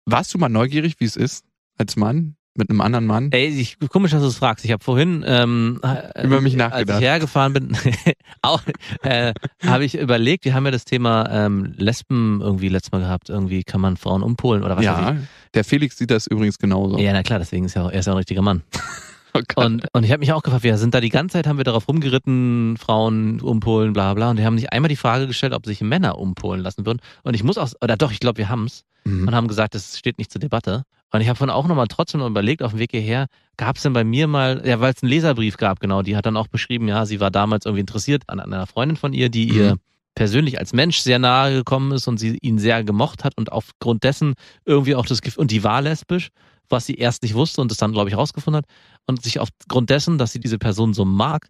Warst du mal neugierig, wie es ist als Mann? mit einem anderen Mann? Ey, ich, komisch, dass du es fragst. Ich habe vorhin ähm, äh, über mich nachgedacht. Als ich hergefahren bin, äh, habe ich überlegt, wir haben ja das Thema ähm, Lesben irgendwie letztes Mal gehabt. Irgendwie kann man Frauen umpolen oder was ja, weiß ich. Der Felix sieht das übrigens genauso. Ja, na klar, deswegen ist ja auch, er ist ja ein richtiger Mann. oh und, und ich habe mich auch gefragt, wir sind da die ganze Zeit, haben wir darauf rumgeritten, Frauen umpolen, bla bla. Und wir haben nicht einmal die Frage gestellt, ob sich Männer umpolen lassen würden. Und ich muss auch, oder doch, ich glaube, wir haben's mhm. und haben gesagt, das steht nicht zur Debatte. Und ich habe von auch nochmal trotzdem überlegt, auf dem Weg hierher, gab es denn bei mir mal, ja, weil es einen Leserbrief gab, genau, die hat dann auch beschrieben, ja, sie war damals irgendwie interessiert an einer Freundin von ihr, die mhm. ihr persönlich als Mensch sehr nahe gekommen ist und sie ihn sehr gemocht hat und aufgrund dessen irgendwie auch das Gefühl, und die war lesbisch, was sie erst nicht wusste und das dann, glaube ich, rausgefunden hat und sich aufgrund dessen, dass sie diese Person so mag,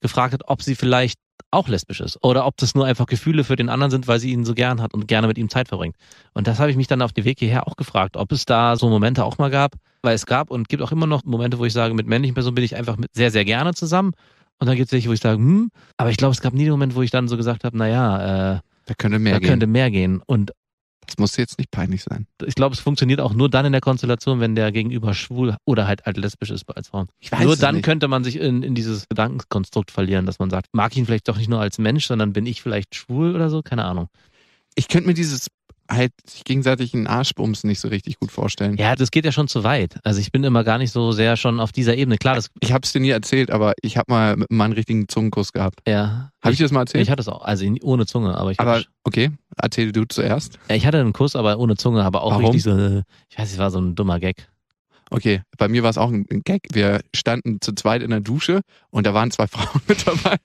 gefragt hat, ob sie vielleicht auch lesbisch ist oder ob das nur einfach Gefühle für den anderen sind, weil sie ihn so gern hat und gerne mit ihm Zeit verbringt. Und das habe ich mich dann auf dem Weg hierher auch gefragt, ob es da so Momente auch mal gab, weil es gab und gibt auch immer noch Momente, wo ich sage, mit männlichen Personen bin ich einfach sehr, sehr gerne zusammen. Und dann gibt es welche, wo ich sage, hm, aber ich glaube, es gab nie den Moment, wo ich dann so gesagt habe, naja, äh, da könnte mehr da gehen. könnte mehr gehen. Und das muss jetzt nicht peinlich sein. Ich glaube, es funktioniert auch nur dann in der Konstellation, wenn der Gegenüber schwul oder halt alt lesbisch ist als Frau. nur dann nicht. könnte man sich in, in dieses Gedankenkonstrukt verlieren, dass man sagt, mag ich ihn vielleicht doch nicht nur als Mensch, sondern bin ich vielleicht schwul oder so? Keine Ahnung. Ich könnte mir dieses halt sich gegenseitig einen Arschbums nicht so richtig gut vorstellen. Ja, das geht ja schon zu weit. Also ich bin immer gar nicht so sehr schon auf dieser Ebene. Klar, das ich habe es dir nie erzählt, aber ich habe mal meinen richtigen Zungenkuss gehabt. Ja. Habe ich, ich dir das mal erzählt? Ich hatte es auch, also ohne Zunge, aber ich. Aber okay, erzähl du zuerst. Ja, ich hatte einen Kuss, aber ohne Zunge, aber auch Warum? richtig so. Ich weiß, es war so ein dummer Gag. Okay, bei mir war es auch ein Gag. Wir standen zu zweit in der Dusche und da waren zwei Frauen mit dabei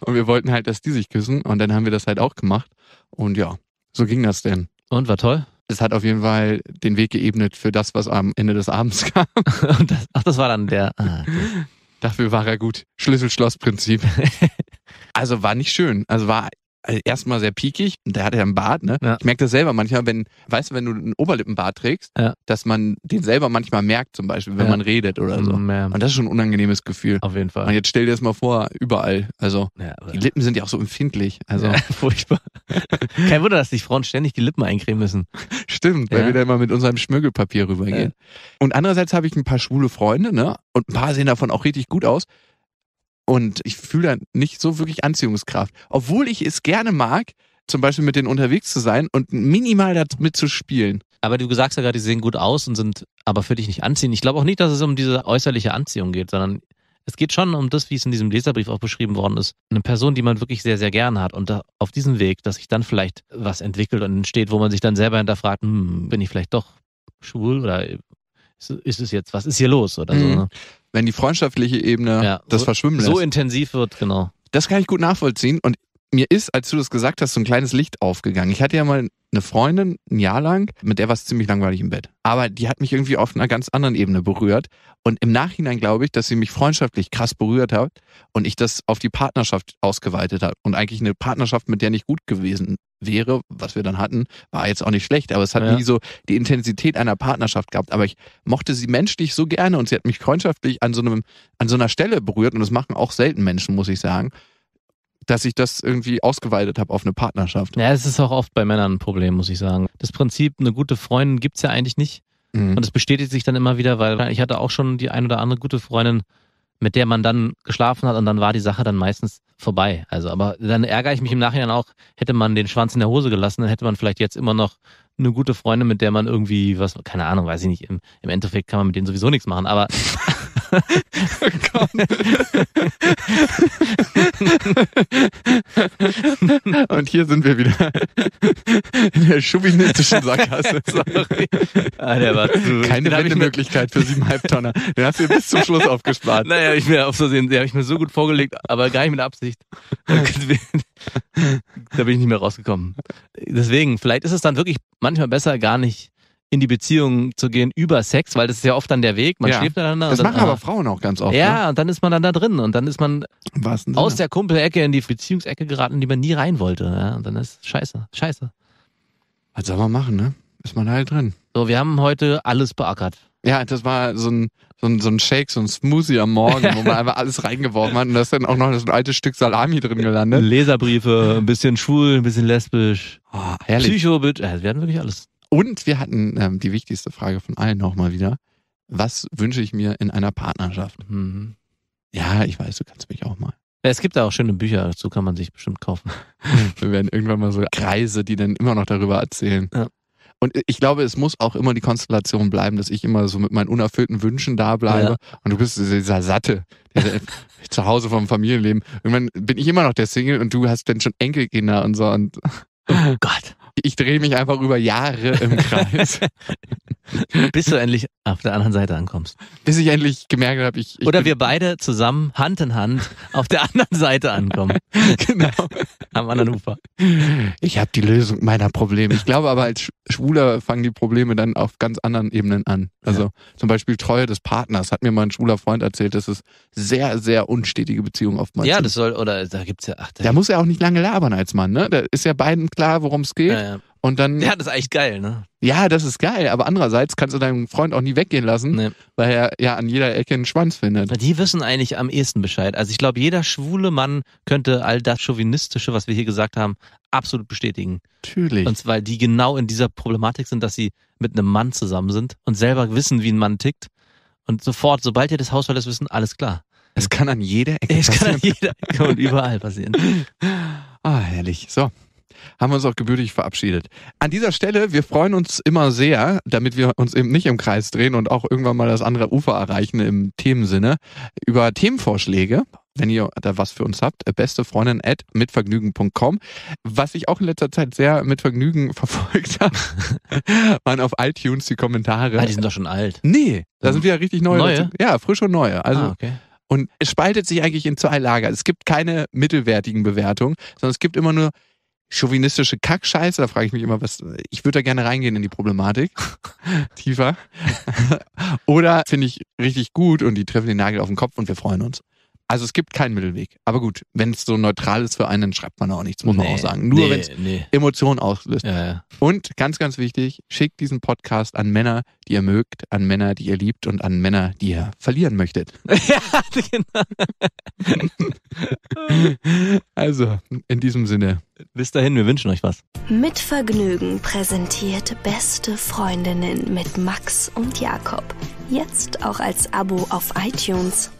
und wir wollten halt, dass die sich küssen und dann haben wir das halt auch gemacht und ja, so ging das denn. Und war toll? Es hat auf jeden Fall den Weg geebnet für das, was am Ende des Abends kam. das, ach, das war dann der. Ah, Dafür war er gut. Schlüssel-Schloss-Prinzip. also war nicht schön. Also war also erstmal sehr piekig. Der hat ja einen Bart, ne? Ja. Ich merke das selber manchmal, wenn, weißt du, wenn du einen Oberlippenbart trägst, ja. dass man den selber manchmal merkt, zum Beispiel, wenn ja. man redet oder so. Mm, Und das ist schon ein unangenehmes Gefühl. Auf jeden Fall. Und jetzt stell dir das mal vor, überall. Also, ja, die Lippen sind ja auch so empfindlich. Also, furchtbar. Kein Wunder, dass sich Frauen ständig die Lippen eincremen müssen. Stimmt, weil wir da immer mit unserem Schmögelpapier rübergehen. Und andererseits habe ich ein paar schwule Freunde, ne? Und ein paar sehen davon auch richtig gut aus. Und ich fühle da nicht so wirklich Anziehungskraft. Obwohl ich es gerne mag, zum Beispiel mit denen unterwegs zu sein und minimal damit zu spielen. Aber du sagst ja gerade, die sehen gut aus und sind aber für dich nicht anziehend. Ich glaube auch nicht, dass es um diese äußerliche Anziehung geht, sondern es geht schon um das, wie es in diesem Leserbrief auch beschrieben worden ist. Eine Person, die man wirklich sehr, sehr gern hat und auf diesem Weg, dass sich dann vielleicht was entwickelt und entsteht, wo man sich dann selber hinterfragt, hm, bin ich vielleicht doch schwul oder ist, ist es jetzt, was ist hier los oder mhm. so. Ne? wenn die freundschaftliche Ebene ja, das Verschwimmen so lässt. So intensiv wird, genau. Das kann ich gut nachvollziehen und mir ist, als du das gesagt hast, so ein kleines Licht aufgegangen. Ich hatte ja mal eine Freundin, ein Jahr lang, mit der war es ziemlich langweilig im Bett. Aber die hat mich irgendwie auf einer ganz anderen Ebene berührt. Und im Nachhinein glaube ich, dass sie mich freundschaftlich krass berührt hat und ich das auf die Partnerschaft ausgeweitet habe. Und eigentlich eine Partnerschaft, mit der nicht gut gewesen wäre, was wir dann hatten, war jetzt auch nicht schlecht. Aber es hat ja. nie so die Intensität einer Partnerschaft gehabt. Aber ich mochte sie menschlich so gerne und sie hat mich freundschaftlich an so einem, an so einer Stelle berührt. Und das machen auch selten Menschen, muss ich sagen dass ich das irgendwie ausgeweitet habe auf eine Partnerschaft. Ja, es ist auch oft bei Männern ein Problem, muss ich sagen. Das Prinzip, eine gute Freundin gibt's ja eigentlich nicht. Mhm. Und es bestätigt sich dann immer wieder, weil ich hatte auch schon die ein oder andere gute Freundin, mit der man dann geschlafen hat und dann war die Sache dann meistens vorbei. Also, aber dann ärgere ich mich im Nachhinein auch, hätte man den Schwanz in der Hose gelassen, dann hätte man vielleicht jetzt immer noch eine gute Freundin, mit der man irgendwie was, keine Ahnung, weiß ich nicht, im, im Endeffekt kann man mit denen sowieso nichts machen, aber Und hier sind wir wieder in der chauvinistischen Sackgasse. Sorry. Ah, Keine Wendemöglichkeit für sieben Tonner. Den hast du bis zum Schluss aufgespart. Naja, ich mir auf so den, den habe ich mir so gut vorgelegt, aber gar nicht mit Absicht. da bin ich nicht mehr rausgekommen. Deswegen, vielleicht ist es dann wirklich manchmal besser, gar nicht in die Beziehung zu gehen über Sex, weil das ist ja oft dann der Weg. Man ja. schläft miteinander. Das dann, machen aber ah, Frauen auch ganz oft. Ja, ne? und dann ist man dann da drin und dann ist man aus Sinne? der Kumpelecke in die Beziehungsecke geraten, in die man nie rein wollte. Ja, und dann ist scheiße, scheiße. Was soll man machen, ne? Ist man halt drin. So, wir haben heute alles beackert. Ja, das war so ein, so ein, so ein Shake, so ein Smoothie am Morgen, wo man einfach alles reingeworfen hat und da ist dann auch noch so ein altes Stück Salami drin gelandet. Leserbriefe, ein bisschen schwul, ein bisschen lesbisch. Oh, herrlich. Psycho, wir hatten wirklich alles. Und wir hatten ähm, die wichtigste Frage von allen nochmal wieder. Was wünsche ich mir in einer Partnerschaft? Mhm. Ja, ich weiß, du kannst mich auch mal. Es gibt da auch schöne Bücher, dazu kann man sich bestimmt kaufen. wir werden irgendwann mal so Kreise, die dann immer noch darüber erzählen. Ja. Und ich glaube, es muss auch immer die Konstellation bleiben, dass ich immer so mit meinen unerfüllten Wünschen da bleibe. Ja. Und du bist dieser Satte, der zu Hause vom Familienleben. Irgendwann bin ich immer noch der Single und du hast dann schon Enkelkinder und so. Und oh Gott ich drehe mich einfach über Jahre im Kreis. Bis du endlich auf der anderen Seite ankommst. Bis ich endlich gemerkt habe, ich, ich. Oder wir beide zusammen Hand in Hand auf der anderen Seite ankommen. genau. Am anderen Ufer. Ich habe die Lösung meiner Probleme. Ich glaube aber, als Schwuler fangen die Probleme dann auf ganz anderen Ebenen an. Also ja. zum Beispiel Treue des Partners hat mir mal ein schwuler Freund erzählt, dass es sehr, sehr unstetige Beziehungen oftmals Ja, sind. das soll, oder da gibt's ja, ach, da, da muss er auch nicht lange labern als Mann, ne? Da ist ja beiden klar, worum es geht. Ja, ja. Und dann. Ja, das ist eigentlich geil, ne? Ja, das ist geil, aber andererseits kannst du deinen Freund auch nie weggehen lassen, nee. weil er ja an jeder Ecke einen Schwanz findet. Die wissen eigentlich am ehesten Bescheid. Also ich glaube, jeder schwule Mann könnte all das Chauvinistische, was wir hier gesagt haben, absolut bestätigen. Natürlich. Und weil die genau in dieser Problematik sind, dass sie mit einem Mann zusammen sind und selber wissen, wie ein Mann tickt. Und sofort, sobald ihr das Haus verlässt, wissen, alles klar. Es kann an jeder Ecke passieren. Es kann an jeder Ecke und überall passieren. Ah, herrlich. So, haben wir uns auch gebürtig verabschiedet. An dieser Stelle, wir freuen uns immer sehr, damit wir uns eben nicht im Kreis drehen und auch irgendwann mal das andere Ufer erreichen im Themensinne, über Themenvorschläge. Wenn ihr da was für uns habt, bestefreundin.mitvergnügen.com. Was ich auch in letzter Zeit sehr mit Vergnügen verfolgt habe, waren auf iTunes die Kommentare. Ah, die sind doch schon alt. Nee, da sind hm. wieder richtig neue. neue? Ja, frisch und neue. Also, ah, okay. Und es spaltet sich eigentlich in zwei Lager. Es gibt keine mittelwertigen Bewertungen, sondern es gibt immer nur, chauvinistische Kackscheiße. Da frage ich mich immer, was. Ich würde da gerne reingehen in die Problematik. Tiefer. Oder finde ich richtig gut und die treffen den Nagel auf den Kopf und wir freuen uns. Also es gibt keinen Mittelweg. Aber gut, wenn es so neutral ist für einen, dann schreibt man auch nichts, muss nee, man auch sagen. Nur nee, wenn es nee. Emotionen auslöst. Ja, ja. Und ganz, ganz wichtig, schickt diesen Podcast an Männer, die ihr mögt, an Männer, die ihr liebt und an Männer, die ihr verlieren möchtet. ja, genau. also, in diesem Sinne. Bis dahin, wir wünschen euch was. Mit Vergnügen präsentiert Beste Freundinnen mit Max und Jakob. Jetzt auch als Abo auf iTunes.